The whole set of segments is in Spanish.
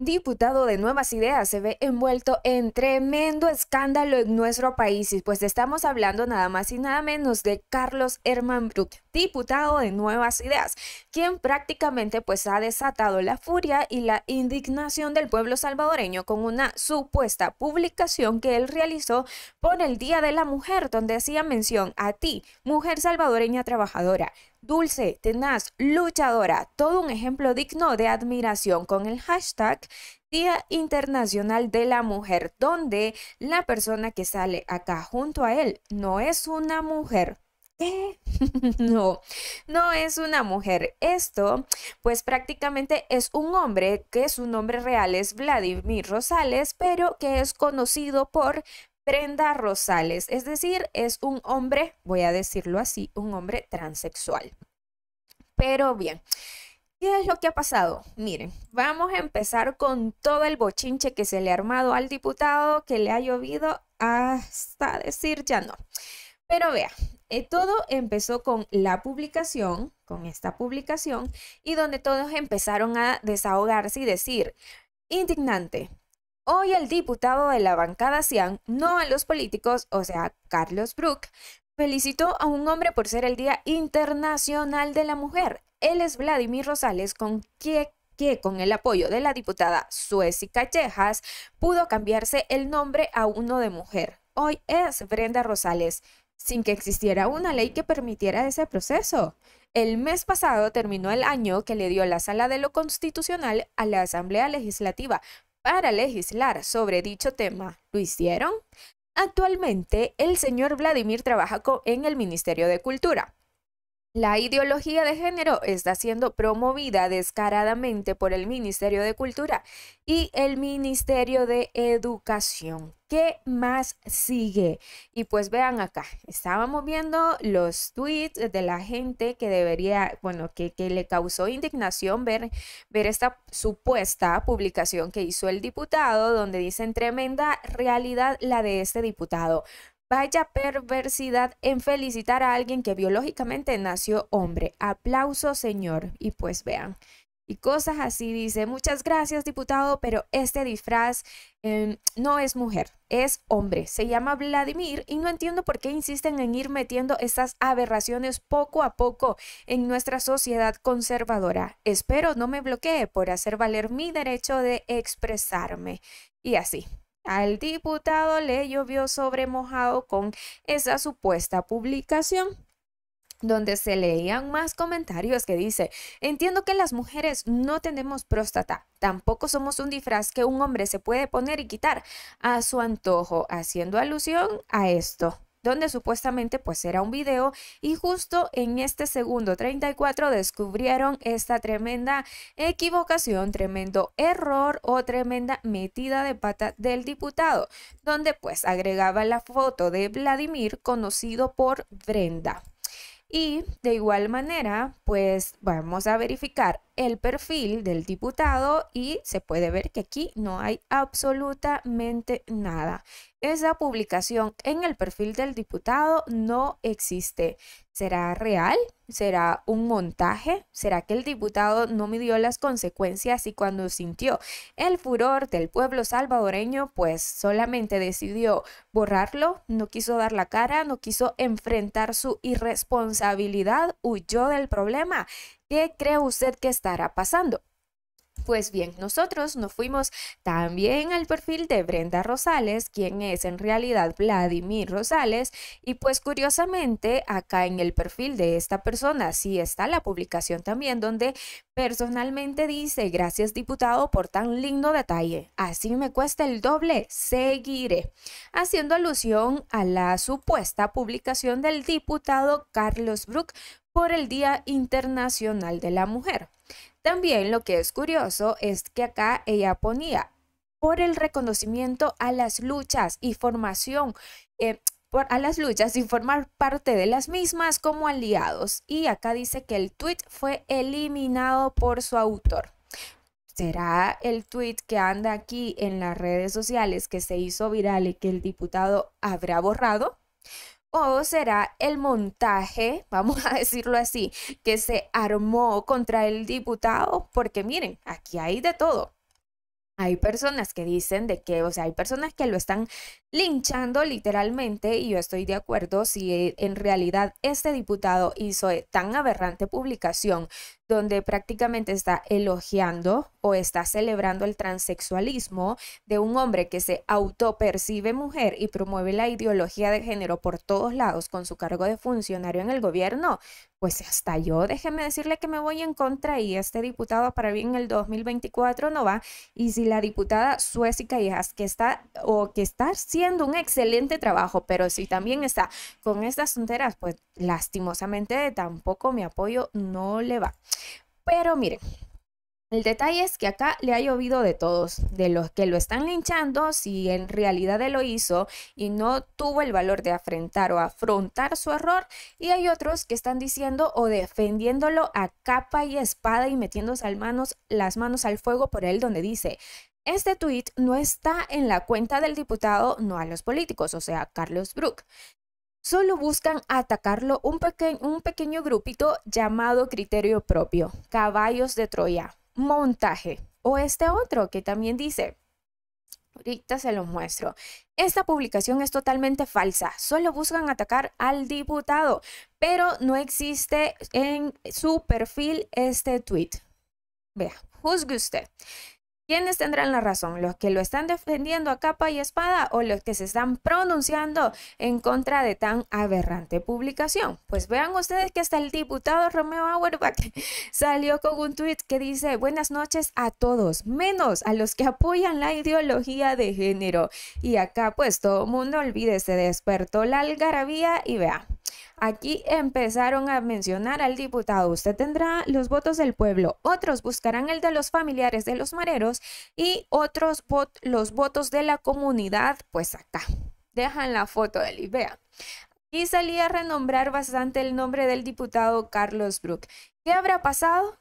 Diputado de Nuevas Ideas se ve envuelto en tremendo escándalo en nuestro país, y pues estamos hablando nada más y nada menos de Carlos Herman Brook, diputado de Nuevas Ideas, quien prácticamente pues ha desatado la furia y la indignación del pueblo salvadoreño con una supuesta publicación que él realizó por el Día de la Mujer, donde hacía mención a ti, mujer salvadoreña trabajadora, Dulce, tenaz, luchadora, todo un ejemplo digno de admiración con el hashtag Día Internacional de la Mujer, donde la persona que sale acá junto a él no es una mujer, ¿Qué? no, no es una mujer. Esto, pues prácticamente es un hombre que su nombre real es Vladimir Rosales, pero que es conocido por Brenda Rosales, es decir, es un hombre, voy a decirlo así, un hombre transexual. Pero bien, ¿qué es lo que ha pasado? Miren, vamos a empezar con todo el bochinche que se le ha armado al diputado, que le ha llovido hasta decir ya no. Pero vea, eh, todo empezó con la publicación, con esta publicación, y donde todos empezaron a desahogarse y decir, indignante, Hoy el diputado de la bancada CIAN, no a los políticos, o sea, Carlos Brook, felicitó a un hombre por ser el Día Internacional de la Mujer. Él es Vladimir Rosales, con quien con el apoyo de la diputada y Callejas pudo cambiarse el nombre a uno de mujer. Hoy es Brenda Rosales, sin que existiera una ley que permitiera ese proceso. El mes pasado terminó el año que le dio la sala de lo constitucional a la Asamblea Legislativa para legislar sobre dicho tema, ¿lo hicieron? Actualmente, el señor Vladimir trabaja en el Ministerio de Cultura. La ideología de género está siendo promovida descaradamente por el Ministerio de Cultura y el Ministerio de Educación. ¿Qué más sigue? Y pues vean acá, estábamos viendo los tweets de la gente que debería, bueno, que, que le causó indignación ver, ver esta supuesta publicación que hizo el diputado, donde dicen tremenda realidad la de este diputado. Vaya perversidad en felicitar a alguien que biológicamente nació hombre. Aplauso, señor. Y pues vean. Y cosas así dice, muchas gracias diputado, pero este disfraz em, no es mujer, es hombre. Se llama Vladimir y no entiendo por qué insisten en ir metiendo estas aberraciones poco a poco en nuestra sociedad conservadora. Espero no me bloquee por hacer valer mi derecho de expresarme. Y así. Al diputado le llovió sobre mojado con esa supuesta publicación donde se leían más comentarios que dice, entiendo que las mujeres no tenemos próstata, tampoco somos un disfraz que un hombre se puede poner y quitar a su antojo, haciendo alusión a esto donde supuestamente pues era un video y justo en este segundo 34 descubrieron esta tremenda equivocación, tremendo error o tremenda metida de pata del diputado, donde pues agregaba la foto de Vladimir conocido por Brenda. Y de igual manera, pues vamos a verificar el perfil del diputado y se puede ver que aquí no hay absolutamente nada. Esa publicación en el perfil del diputado no existe. ¿Será real? ¿Será un montaje? ¿Será que el diputado no midió las consecuencias y cuando sintió el furor del pueblo salvadoreño, pues solamente decidió borrarlo, no quiso dar la cara, no quiso enfrentar su irresponsabilidad, huyó del problema? ¿Qué cree usted que estará pasando? Pues bien, nosotros nos fuimos también al perfil de Brenda Rosales, quien es en realidad Vladimir Rosales, y pues curiosamente acá en el perfil de esta persona sí está la publicación también donde personalmente dice, gracias diputado por tan lindo detalle, así me cuesta el doble, seguiré, haciendo alusión a la supuesta publicación del diputado Carlos Brook por el Día Internacional de la Mujer. También lo que es curioso es que acá ella ponía por el reconocimiento a las luchas y formación. Eh, por, a las luchas y formar parte de las mismas como aliados. Y acá dice que el tweet fue eliminado por su autor. ¿Será el tweet que anda aquí en las redes sociales que se hizo viral y que el diputado habrá borrado? o será el montaje, vamos a decirlo así, que se armó contra el diputado, porque miren, aquí hay de todo. Hay personas que dicen de que, o sea, hay personas que lo están linchando literalmente y yo estoy de acuerdo si eh, en realidad este diputado hizo eh, tan aberrante publicación donde prácticamente está elogiando o está celebrando el transexualismo de un hombre que se autopercibe mujer y promueve la ideología de género por todos lados con su cargo de funcionario en el gobierno, pues hasta yo, déjeme decirle que me voy en contra y este diputado para bien el 2024 no va. Y si la diputada Suez y Callejas, que está o que está haciendo un excelente trabajo, pero si también está con estas tonteras, pues lastimosamente tampoco mi apoyo no le va. Pero miren, el detalle es que acá le ha llovido de todos, de los que lo están linchando, si en realidad él lo hizo y no tuvo el valor de afrontar o afrontar su error, y hay otros que están diciendo o defendiéndolo a capa y espada y metiéndose manos, las manos al fuego por él donde dice, este tuit no está en la cuenta del diputado, no a los políticos, o sea, Carlos Brook solo buscan atacarlo un, pequeño grupito llamado criterio propio, caballos de Troya, montaje o este otro que también dice, ahorita se lo muestro, esta publicación es totalmente falsa, solo buscan atacar al diputado, pero no existe en su perfil este tweet. Vea, juzgue usted. ¿Quiénes tendrán la razón? ¿Los que lo están defendiendo a capa y espada o los que se están pronunciando en contra de tan aberrante publicación? Pues vean ustedes que hasta el diputado Romeo Auerbach salió con un tuit que dice buenas noches a todos, menos a los que apoyan la ideología de género. Y acá pues todo mundo olvídese, despertó la algarabía y vea. Aquí empezaron a mencionar al diputado. Usted tendrá los votos del pueblo, otros buscarán el de los familiares de los mareros y otros los votos de la comunidad, pues acá. Dejan la foto de Libea. Y salía a renombrar bastante el nombre del diputado Carlos Brook. ¿Qué habrá pasado?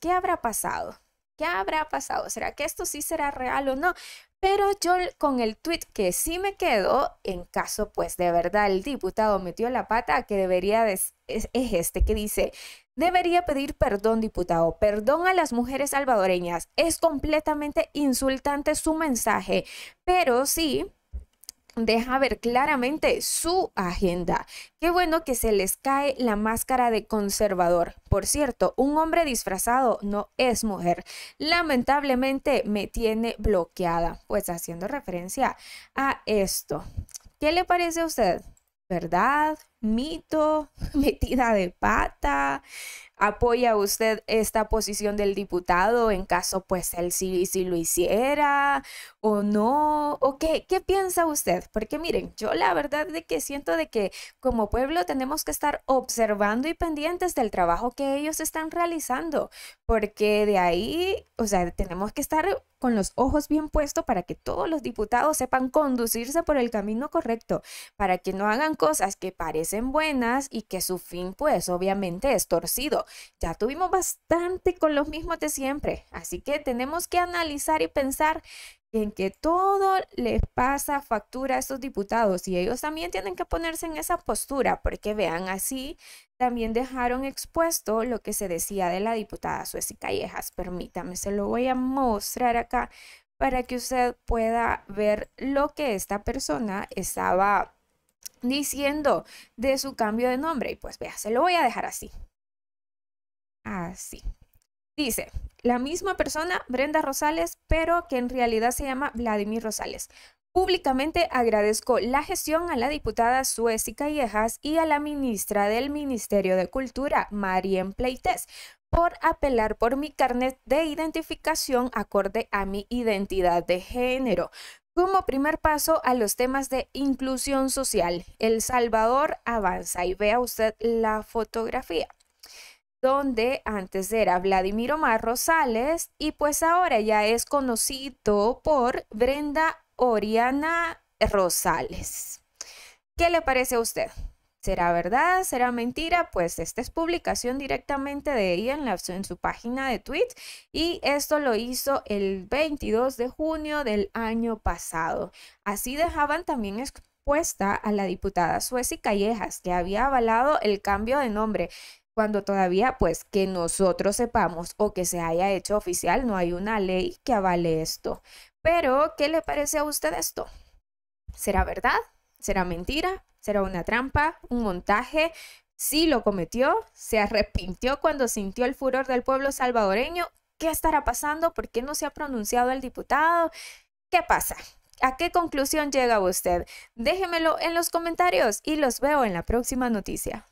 ¿Qué habrá pasado? ¿Qué habrá pasado? ¿Será que esto sí será real o no? Pero yo con el tweet que sí me quedo, en caso pues de verdad el diputado metió la pata, que debería, es este que dice, debería pedir perdón diputado, perdón a las mujeres salvadoreñas, es completamente insultante su mensaje, pero sí, deja ver claramente su agenda. Qué bueno que se les cae la máscara de conservador. Por cierto, un hombre disfrazado no es mujer. Lamentablemente me tiene bloqueada, pues haciendo referencia a esto. ¿Qué le parece a usted? ¿Verdad? mito, metida de pata, apoya usted esta posición del diputado en caso pues él sí, sí lo hiciera o no, o qué, qué piensa usted, porque miren, yo la verdad de que siento de que como pueblo tenemos que estar observando y pendientes del trabajo que ellos están realizando, porque de ahí, o sea, tenemos que estar con los ojos bien puestos para que todos los diputados sepan conducirse por el camino correcto, para que no hagan cosas que parecen en buenas y que su fin pues obviamente es torcido. Ya tuvimos bastante con los mismos de siempre, así que tenemos que analizar y pensar en que todo les pasa factura a estos diputados y ellos también tienen que ponerse en esa postura porque vean así también dejaron expuesto lo que se decía de la diputada Suez Callejas. Permítame, se lo voy a mostrar acá para que usted pueda ver lo que esta persona estaba diciendo de su cambio de nombre. Y pues vea, se lo voy a dejar así. Así. Dice, la misma persona, Brenda Rosales, pero que en realidad se llama Vladimir Rosales. Públicamente agradezco la gestión a la diputada y Callejas y a la ministra del Ministerio de Cultura, Marien Pleites, por apelar por mi carnet de identificación acorde a mi identidad de género. Como primer paso a los temas de inclusión social, El Salvador avanza y vea usted la fotografía donde antes era Vladimir Omar Rosales y pues ahora ya es conocido por Brenda Oriana Rosales. ¿Qué le parece a usted? ¿Será verdad? ¿Será mentira? Pues esta es publicación directamente de ella en, en su página de Twitter y esto lo hizo el 22 de junio del año pasado. Así dejaban también expuesta a la diputada y Callejas, que había avalado el cambio de nombre cuando todavía, pues, que nosotros sepamos o que se haya hecho oficial, no hay una ley que avale esto. Pero, ¿qué le parece a usted esto? ¿Será verdad? ¿Será mentira? ¿Será una trampa? ¿Un montaje? Sí lo cometió, se arrepintió cuando sintió el furor del pueblo salvadoreño. ¿Qué estará pasando? ¿Por qué no se ha pronunciado el diputado? ¿Qué pasa? ¿A qué conclusión llega usted? Déjemelo en los comentarios y los veo en la próxima noticia.